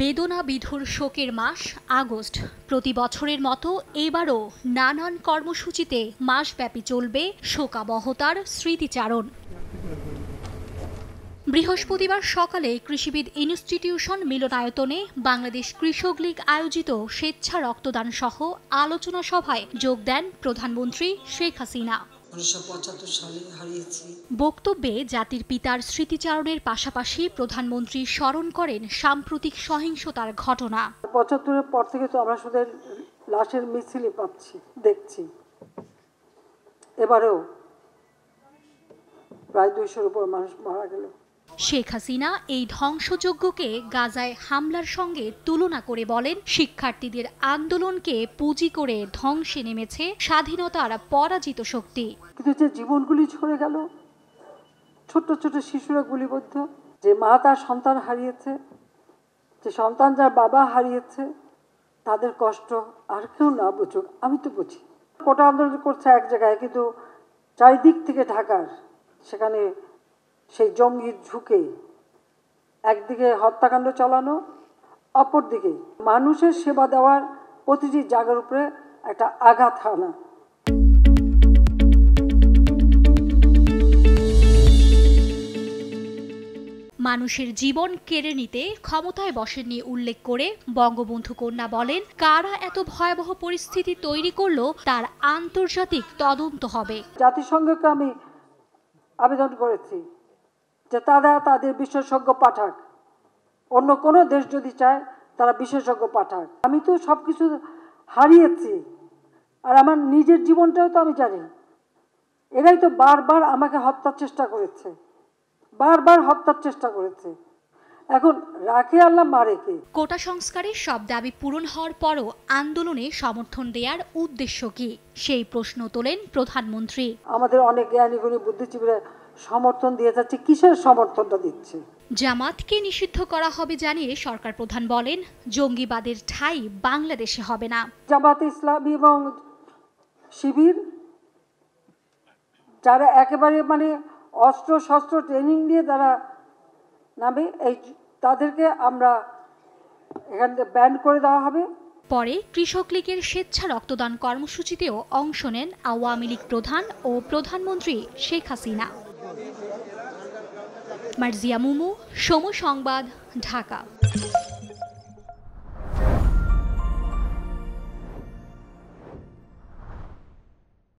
বেদনা বিধুর শোকের মাস আগস্ট প্রতি বছরের মতো এবারও নানান কর্মসূচিতে মাসব্যাপী চলবে শোকাবহতার স্মৃতিচারণ বৃহস্পতিবার সকালে কৃষিবিদ ইনস্টিটিউশন মিলনায়তনে বাংলাদেশ কৃষক লীগ আয়োজিত স্বেচ্ছা রক্তদান সহ আলোচনা সভায় যোগ দেন প্রধানমন্ত্রী শেখ হাসিনা বক্তব্যে জাতির পিতার স্মৃতিচারণের পাশাপাশি প্রধানমন্ত্রী স্মরণ করেন সাম্প্রতিক সহিংসতার ঘটনা পঁচাত্তরের পর থেকে তো আমরা শুধু লাশের মিছিলই পাচ্ছি দেখছি এবারেও প্রায় দুইশোর উপর মানুষ মারা গেল শেখ হাসিনা এই ধ্বংসযজ্ঞকে গাজায় হামলার সঙ্গে তুলনা করে বলেন শিক্ষার্থীদের আন্দোলনকে পুঁজি করে ধ্বংসে নেমেছে স্বাধীনতার পরাজিত শক্তি কিন্তু যে জীবনগুলি ছড়ে গেল ছোট ছোট শিশুরা গুলিবদ্ধ যে মা তার সন্তান হারিয়েছে যে সন্তান যার বাবা হারিয়েছে তাদের কষ্ট আর কেউ না বুঝুক আমি তো বুঝি কোটা আন্দোলন করছে এক জায়গায় কিন্তু চারিদিক থেকে ঢাকার সেখানে সেই জঙ্গির ঝুঁকে একদিকে হত্যাকাণ্ড চালানো অপরদিকে মানুষের সেবা দেওয়ার প্রতিটি জায়গার উপরে একটা আঘাত হানা মানুষের জীবন কেড়ে নিতে ক্ষমতায় বসেননি উল্লেখ করে বঙ্গবন্ধু কন্যা বলেন কারা এত ভয়াবহ পরিস্থিতি তৈরি করলো তার আন্তর্জাতিক তদন্ত হবে জাতিসংঘকে আমি আবেদন করেছি যে তারা তাদের বিশেষজ্ঞ পাঠাক অন্য কোনো দেশ যদি চায় তারা বিশেষজ্ঞ পাঠাক আমি তো সব কিছু হারিয়েছি আর আমার নিজের জীবনটাও তো আমি জানি এরাই তো বারবার আমাকে হত্যার চেষ্টা করেছে বারবার হত্যার চেষ্টা করেছে এখন রাখে আল্লাহ মারে কে কোটা সংস্কারের সব দাবি পূরণ হওয়ার পরও আন্দোলনে সমর্থন দেওয়ার উদ্দেশ্য কি সেই প্রশ্ন তোলেন প্রধানমন্ত্রী আমাদের অনেক গুণী বুদ্ধিজীবীরা সমর্থন দিয়ে যাচ্ছে কিসের সমর্থনটা দিচ্ছে জামাতকে নিষিদ্ধ করা হবে জানিয়ে সরকার প্রধান বলেন জঙ্গিবাদের ঠাই বাংলাদেশে হবে না জামাত ইসলামী এবং শিবির যারা একেবারে মানে অস্ত্র শস্ত্র ট্রেনিং দিয়ে তারা নামে এই তাদেরকে আমরা এখান থেকে ব্যান করে দেওয়া হবে পরে কৃষক লীগের স্বেচ্ছা রক্তদান কর্মসূচিতেও অংশ নেন আওয়ামী লীগ প্রধান ও প্রধানমন্ত্রী শেখ হাসিনা মার্জিয়া মুমু সমু সংবাদ ঢাকা